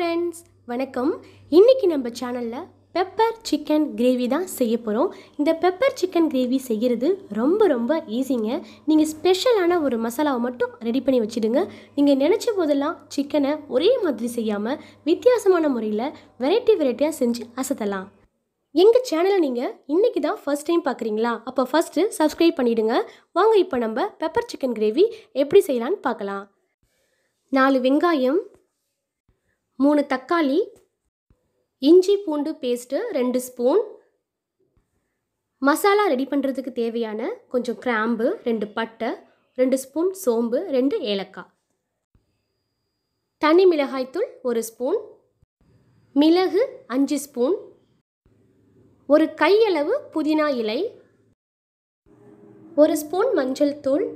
friends வணக்கம் இன்றைக்கி நம்ம சேனலில் பெப்பர் சிக்கன் கிரேவி தான் செய்ய போகிறோம் இந்த பெப்பர் சிக்கன் கிரேவி செய்கிறது ரொம்ப ரொம்ப ஈஸிங்க நீங்கள் ஸ்பெஷலான ஒரு மசாலாவை மட்டும் ரெடி பண்ணி வச்சுடுங்க நீங்கள் நினச்ச போதெல்லாம் சிக்கனை ஒரே மாதிரி செய்யாமல் வித்தியாசமான முறையில் வெரைட்டி வெரைட்டியாக செஞ்சு அசத்தலாம் எங்கள் சேனலை நீங்கள் இன்றைக்கி தான் ஃபஸ்ட் டைம் பார்க்குறீங்களா அப்போ ஃபஸ்ட்டு சப்ஸ்கிரைப் பண்ணிவிடுங்க வாங்க இப்போ நம்ம பெப்பர் சிக்கன் கிரேவி எப்படி செய்யலான்னு பார்க்கலாம் நாலு வெங்காயம் மூணு தக்காளி இஞ்சி பூண்டு பேஸ்ட்டு ரெண்டு ஸ்பூன் மசாலா ரெடி பண்ணுறதுக்கு தேவையான கொஞ்சம் கிராம்பு ரெண்டு பட்டை ரெண்டு ஸ்பூன் சோம்பு ரெண்டு ஏலக்காய் தனி மிளகாய்த்தூள் ஒரு ஸ்பூன் மிளகு அஞ்சு ஸ்பூன் ஒரு கையளவு புதினா இலை ஒரு ஸ்பூன் மஞ்சள் தூள்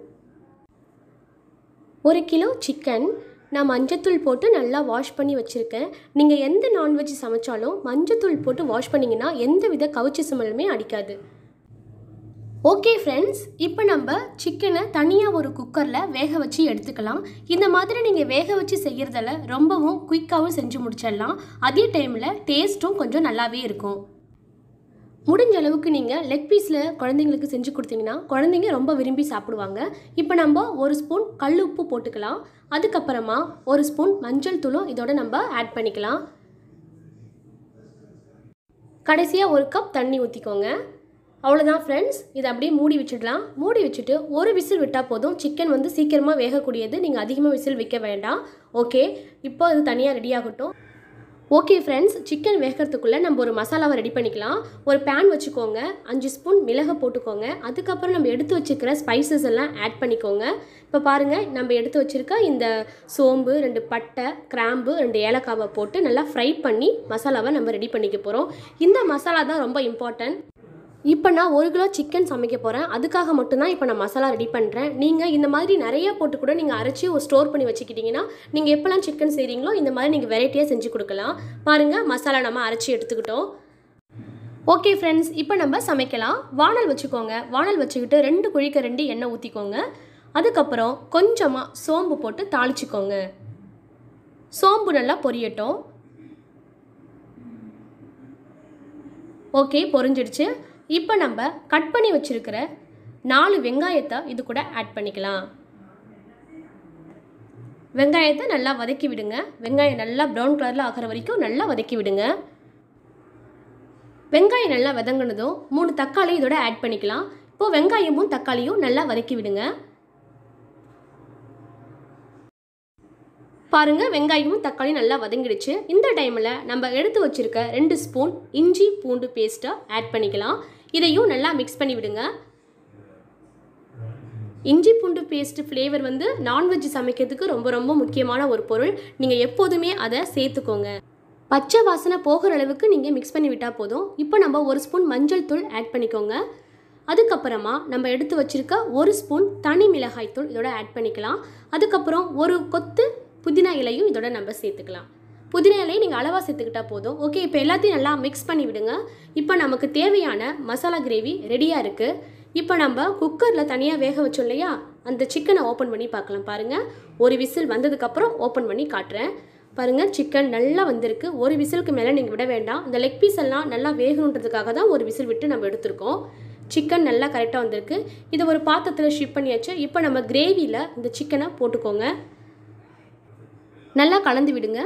ஒரு கிலோ சிக்கன் நான் மஞ்சத்தூள் போட்டு நல்லா வாஷ் பண்ணி வச்சுருக்கேன் நீங்கள் எந்த நான்வெஜ் சமைச்சாலும் மஞ்சத்தூள் போட்டு வாஷ் பண்ணிங்கன்னா எந்த வித கவுச்சி சுமலுமே அடிக்காது ஓகே ஃப்ரெண்ட்ஸ் இப்போ நம்ம சிக்கனை தனியாக ஒரு குக்கரில் வேக வச்சு எடுத்துக்கலாம் இந்த மாதிரி நீங்கள் வேக வச்சு செய்கிறதில் ரொம்பவும் குயிக்காகவும் செஞ்சு முடிச்சிடலாம் அதே டைமில் டேஸ்ட்டும் கொஞ்சம் நல்லாவே இருக்கும் முடிஞ்ச அளவுக்கு நீங்கள் லெக் பீஸில் குழந்தைங்களுக்கு செஞ்சு கொடுத்தீங்கன்னா குழந்தைங்க ரொம்ப விரும்பி சாப்பிடுவாங்க இப்போ நம்ம ஒரு ஸ்பூன் கல் உப்பு போட்டுக்கலாம் அதுக்கப்புறமா ஒரு ஸ்பூன் மஞ்சள் தூளும் இதோட நம்ம ஆட் பண்ணிக்கலாம் கடைசியாக ஒரு கப் தண்ணி ஊற்றிக்கோங்க அவ்வளோதான் ஃப்ரெண்ட்ஸ் இதை அப்படியே மூடி வச்சிடலாம் மூடி வச்சுட்டு ஒரு விசில் விட்டால் போதும் சிக்கன் வந்து சீக்கிரமாக வேகக்கூடியது நீங்கள் அதிகமாக விசில் விற்க வேண்டாம் ஓகே இப்போ அது தனியாக ரெடி ஆகட்டும் ஓகே ஃப்ரெண்ட்ஸ் சிக்கன் வேகிறதுக்குள்ளே நம்ம ஒரு மசாலாவை ரெடி பண்ணிக்கலாம் ஒரு பேன் வச்சுக்கோங்க அஞ்சு ஸ்பூன் மிளகை போட்டுக்கோங்க அதுக்கப்புறம் நம்ம எடுத்து வச்சுருக்கிற ஸ்பைசஸ் எல்லாம் ஆட் பண்ணிக்கோங்க இப்போ பாருங்கள் நம்ம எடுத்து வச்சுருக்க இந்த சோம்பு ரெண்டு பட்டை கிராம்பு ரெண்டு ஏலக்காவை போட்டு நல்லா ஃப்ரை பண்ணி மசாலாவை நம்ம ரெடி பண்ணிக்க போகிறோம் இந்த மசாலா தான் ரொம்ப இம்பார்ட்டன்ட் இப்போ நான் ஒரு கிலோ சிக்கன் சமைக்க போகிறேன் அதுக்காக மட்டும்தான் இப்போ நான் மசாலா ரெடி பண்ணுறேன் நீங்கள் இந்த மாதிரி நிறைய போட்டு கூட நீங்கள் அரைச்சி ஒரு ஸ்டோர் பண்ணி வச்சுக்கிட்டிங்கன்னா நீங்கள் எப்போல்லாம் சிக்கன் செய்கிறீங்களோ இந்த மாதிரி நீங்கள் வெரைட்டியாக செஞ்சு கொடுக்கலாம் பாருங்கள் மசாலா நம்ம அரைச்சி எடுத்துக்கிட்டோம் ஓகே ஃப்ரெண்ட்ஸ் இப்போ நம்ம சமைக்கலாம் வானல் வச்சுக்கோங்க வானல் வச்சுக்கிட்டு ரெண்டு குழிக்க ரெண்டு எண்ணெய் ஊற்றிக்கோங்க அதுக்கப்புறம் கொஞ்சமாக சோம்பு போட்டு தாளிச்சிக்கோங்க சோம்பு நல்லா பொரியட்டும் ஓகே பொரிஞ்சிடுச்சு இப்போ நம்ம கட் பண்ணி வச்சுருக்கிற நாலு வெங்காயத்தை இது கூட ஆட் பண்ணிக்கலாம் வெங்காயத்தை நல்லா வதக்கி விடுங்க வெங்காயம் நல்லா ப்ரௌன் கலரில் ஆகிற வரைக்கும் நல்லா வதக்கி விடுங்க வெங்காயம் நல்லா வதங்கினதும் மூணு தக்காளி இதோட ஆட் பண்ணிக்கலாம் இப்போது வெங்காயமும் தக்காளியும் நல்லா வதக்கி விடுங்க பாருங்கள் வெங்காயமும் தக்காளி நல்லா வதங்கிடுச்சு இந்த டைமில் நம்ம எடுத்து வச்சுருக்க ரெண்டு ஸ்பூன் இஞ்சி பூண்டு பேஸ்ட்டை ஆட் பண்ணிக்கலாம் இதையும் நல்லா மிக்ஸ் பண்ணி விடுங்க இஞ்சி பூண்டு பேஸ்ட்டு ஃப்ளேவர் வந்து நான்வெஜ் சமைக்கிறதுக்கு ரொம்ப ரொம்ப முக்கியமான ஒரு பொருள் நீங்கள் எப்போதுமே அதை சேர்த்துக்கோங்க பச்சை வாசனை போகிற அளவுக்கு நீங்கள் மிக்ஸ் பண்ணி விட்டால் போதும் இப்போ நம்ம ஒரு ஸ்பூன் மஞ்சள் தூள் ஆட் பண்ணிக்கோங்க அதுக்கப்புறமா நம்ம எடுத்து வச்சுருக்க ஒரு ஸ்பூன் தனி மிளகாய் தூள் இதோட ஆட் பண்ணிக்கலாம் அதுக்கப்புறம் ஒரு கொத்து புதினா இலையும் இதோட நம்ம சேர்த்துக்கலாம் புதினா இலையை நீங்கள் அளவாக சேர்த்துக்கிட்டா போதும் ஓகே இப்போ எல்லாத்தையும் நல்லா மிக்ஸ் பண்ணி விடுங்க இப்போ நமக்கு தேவையான மசாலா கிரேவி ரெடியாக இருக்குது இப்போ நம்ம குக்கரில் தனியாக வேக வச்சோம் இல்லையா அந்த சிக்கனை ஓப்பன் பண்ணி பார்க்கலாம் பாருங்கள் ஒரு விசில் வந்ததுக்கப்புறம் ஓப்பன் பண்ணி காட்டுறேன் பாருங்கள் சிக்கன் நல்லா வந்திருக்கு ஒரு விசிலுக்கு மேலே நீங்கள் விட வேண்டாம் இந்த லெக் பீஸ் எல்லாம் நல்லா வேகணுன்றதுக்காக தான் ஒரு விசில் விட்டு நம்ம எடுத்திருக்கோம் சிக்கன் நல்லா கரெக்டாக வந்திருக்கு இதை ஒரு பாத்திரத்தில் ஷிப் பண்ணியாச்சு இப்போ நம்ம கிரேவியில் இந்த சிக்கனை போட்டுக்கோங்க நல்லா கலந்து விடுங்க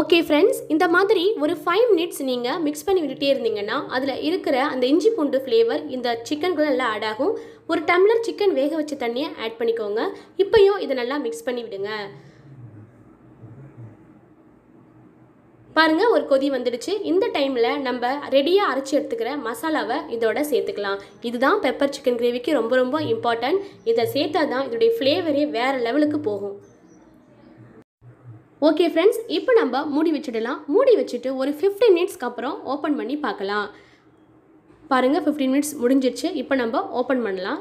ஓகே ஃப்ரெண்ட்ஸ் இந்த மாதிரி ஒரு ஃபைவ் மினிட்ஸ் நீங்கள் மிக்ஸ் பண்ணி விட்டுட்டே இருந்தீங்கன்னா அதில் இருக்கிற அந்த இஞ்சி பூண்டு ஃப்ளேவர் இந்த சிக்கனுக்குள்ள நல்லா ஆட் ஆகும் ஒரு டம்ளர் சிக்கன் வேக வச்ச தண்ணியை ஆட் பண்ணிக்கோங்க இப்போயும் இதை நல்லா மிக்ஸ் பண்ணி விடுங்க பாருங்கள் ஒரு கொதி வந்துடுச்சு இந்த டைமில் நம்ம ரெடியாக அரைச்சி எடுத்துக்கிற மசாலாவை இதோட சேர்த்துக்கலாம் இதுதான் பெப்பர் சிக்கன் கிரேவிக்கு ரொம்ப ரொம்ப இம்பார்ட்டன்ட் இதை சேர்த்தா தான் இதோடைய ஃப்ளேவரே வேறு லெவலுக்கு போகும் ஓகே ஃப்ரெண்ட்ஸ் இப்போ நம்ம மூடி வச்சுடலாம் மூடி வச்சுட்டு ஒரு ஃபிஃப்டீன் மினிட்ஸ்க்கு அப்புறம் ஓப்பன் பண்ணி பார்க்கலாம் பாருங்கள் ஃபிஃப்டீன் மினிட்ஸ் முடிஞ்சிருச்சு இப்போ நம்ம ஓப்பன் பண்ணலாம்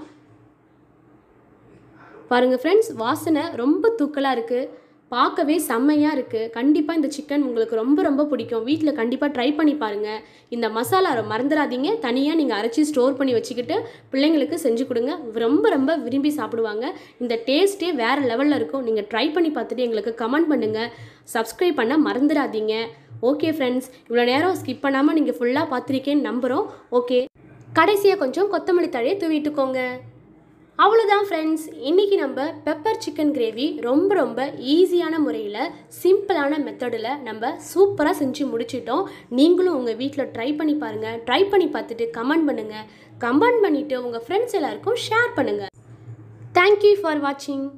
பாருங்கள் ஃப்ரெண்ட்ஸ் வாசனை ரொம்ப தூக்கலாக இருக்குது பார்க்கவே செம்மையாக இருக்குது கண்டிப்பாக இந்த சிக்கன் உங்களுக்கு ரொம்ப ரொம்ப பிடிக்கும் வீட்டில் கண்டிப்பாக ட்ரை பண்ணி பாருங்கள் இந்த மசாலா மறந்துடாதீங்க தனியாக நீங்கள் அரைச்சி ஸ்டோர் பண்ணி வச்சுக்கிட்டு பிள்ளைங்களுக்கு செஞ்சு கொடுங்க ரொம்ப ரொம்ப விரும்பி சாப்பிடுவாங்க இந்த டேஸ்ட்டே வேறு லெவலில் இருக்கும் நீங்கள் ட்ரை பண்ணி பார்த்துட்டு எங்களுக்கு கமெண்ட் பண்ணுங்கள் சப்ஸ்கிரைப் பண்ண மறந்துடாதீங்க ஓகே ஃப்ரெண்ட்ஸ் இவ்வளோ நேரம் ஸ்கிப் பண்ணாமல் நீங்கள் ஃபுல்லாக பார்த்துருக்கேன்னு நம்புகிறோம் ஓகே கடைசியாக கொஞ்சம் கொத்தமல்லி தழையை தூவிட்டுக்கோங்க அவ்வளோதான் ஃப்ரெண்ட்ஸ் இன்றைக்கி நம்ம பெப்பர் சிக்கன் கிரேவி ரொம்ப ரொம்ப ஈஸியான முறையில் சிம்பிளான மெத்தடில் நம்ம சூப்பராக செஞ்சு முடிச்சிட்டோம் நீங்களும் உங்கள் வீட்டில் ட்ரை பண்ணி பாருங்கள் ட்ரை பண்ணி பார்த்துட்டு கமெண்ட் பண்ணுங்கள் கமெண்ட் பண்ணிவிட்டு உங்கள் ஃப்ரெண்ட்ஸ் எல்லாருக்கும் ஷேர் பண்ணுங்கள் தேங்க்யூ ஃபார் வாட்சிங்